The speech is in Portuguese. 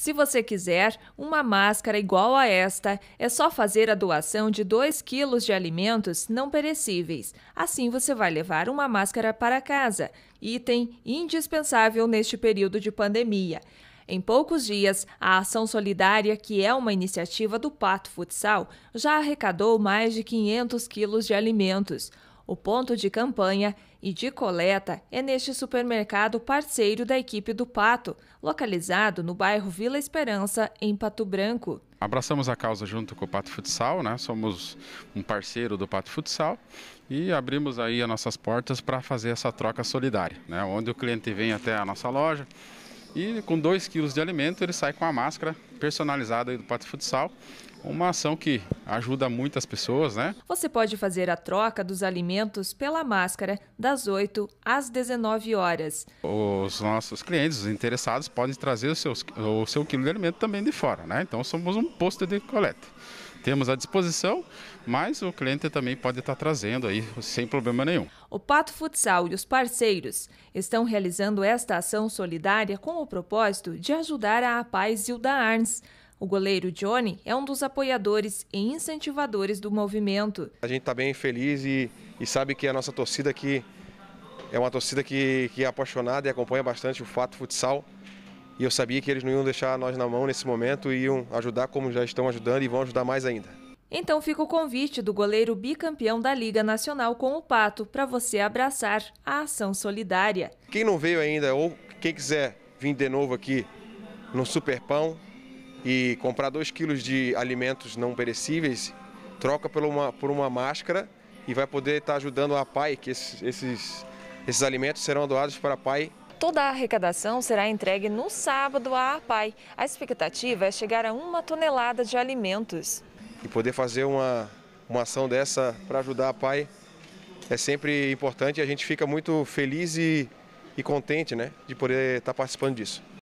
Se você quiser uma máscara igual a esta, é só fazer a doação de 2 quilos de alimentos não perecíveis. Assim você vai levar uma máscara para casa, item indispensável neste período de pandemia. Em poucos dias, a Ação Solidária, que é uma iniciativa do Pato Futsal, já arrecadou mais de 500 quilos de alimentos. O ponto de campanha e de coleta é neste supermercado parceiro da equipe do Pato, localizado no bairro Vila Esperança, em Pato Branco. Abraçamos a causa junto com o Pato Futsal, né? Somos um parceiro do Pato Futsal e abrimos aí as nossas portas para fazer essa troca solidária, né? Onde o cliente vem até a nossa loja e com 2 quilos de alimento ele sai com a máscara personalizada do Pato Futsal. Uma ação que ajuda muitas pessoas, né? Você pode fazer a troca dos alimentos pela máscara das 8 às 19 horas. Os nossos clientes, os interessados, podem trazer os seus, o seu quilo de alimento também de fora, né? Então somos um posto de coleta temos à disposição, mas o cliente também pode estar trazendo aí sem problema nenhum. O Pato Futsal e os parceiros estão realizando esta ação solidária com o propósito de ajudar a Paz da Arns. O goleiro Johnny é um dos apoiadores e incentivadores do movimento. A gente está bem feliz e, e, sabe que a nossa torcida aqui é uma torcida que, que é apaixonada e acompanha bastante o Fato Futsal. E eu sabia que eles não iam deixar nós na mão nesse momento e iam ajudar como já estão ajudando e vão ajudar mais ainda. Então fica o convite do goleiro bicampeão da Liga Nacional com o Pato para você abraçar a ação solidária. Quem não veio ainda ou quem quiser vir de novo aqui no Superpão e comprar 2 quilos de alimentos não perecíveis, troca por uma, por uma máscara e vai poder estar ajudando a PAI, que esses, esses, esses alimentos serão doados para a PAI Toda a arrecadação será entregue no sábado à APAI. A expectativa é chegar a uma tonelada de alimentos. E poder fazer uma, uma ação dessa para ajudar a APAI é sempre importante e a gente fica muito feliz e, e contente né, de poder estar tá participando disso.